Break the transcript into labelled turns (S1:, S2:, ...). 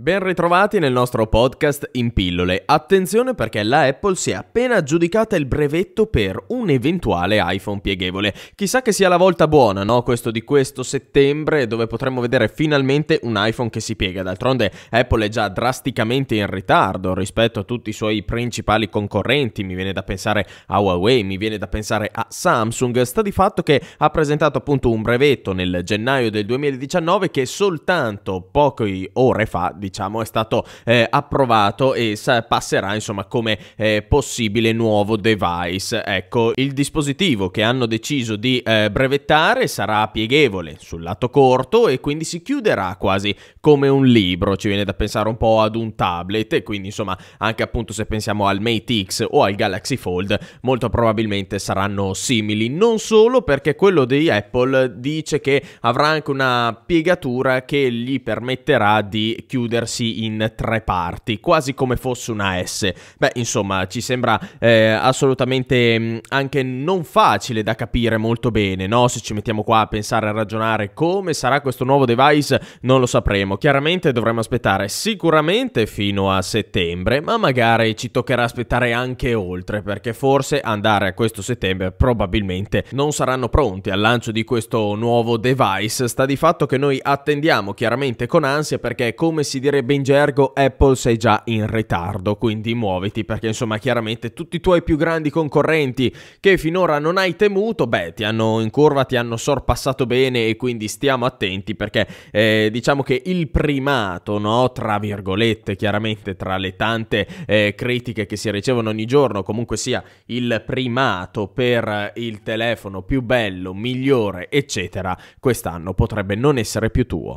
S1: Ben ritrovati nel nostro podcast in pillole. Attenzione perché la Apple si è appena aggiudicata il brevetto per un eventuale iPhone pieghevole. Chissà che sia la volta buona, no? Questo di questo settembre dove potremmo vedere finalmente un iPhone che si piega. D'altronde Apple è già drasticamente in ritardo rispetto a tutti i suoi principali concorrenti. Mi viene da pensare a Huawei, mi viene da pensare a Samsung. Sta di fatto che ha presentato appunto un brevetto nel gennaio del 2019 che soltanto poche ore fa di diciamo, è stato eh, approvato e sa- passerà insomma come eh, possibile nuovo device. Ecco, il dispositivo che hanno deciso di eh, brevettare sarà pieghevole sul lato corto e quindi si chiuderà quasi come un libro, ci viene da pensare un po' ad un tablet e quindi insomma anche appunto se pensiamo al Mate X o al Galaxy Fold molto probabilmente saranno simili, non solo perché quello di Apple dice che avrà anche una piegatura che gli permetterà di chiudere dividersi in tre parti, quasi come fosse una S. Beh, insomma, ci sembra eh, assolutamente mm, anche non facile da capire molto bene, no? Se ci mettiamo qua a pensare a ragionare come sarà questo nuovo device, non lo sapremo. Chiaramente dovremo aspettare sicuramente fino a settembre, ma magari ci toccherà aspettare anche oltre, perché forse andare a questo settembre probabilmente non saranno pronti al lancio di questo nuovo device. Sta di fatto che noi attendiamo chiaramente con ansia perché come si dirà direbbe in gergo Apple sei già in ritardo, quindi muoviti perché insomma chiaramente tutti i tuoi più grandi concorrenti che finora non hai temuto, beh ti hanno in curva, ti hanno sorpassato bene e quindi stiamo attenti perché eh, diciamo che il primato, no, tra virgolette, chiaramente tra le tante eh, critiche che si ricevono ogni giorno, comunque sia il primato per il telefono più bello, migliore, eccetera, quest'anno potrebbe non essere più tuo.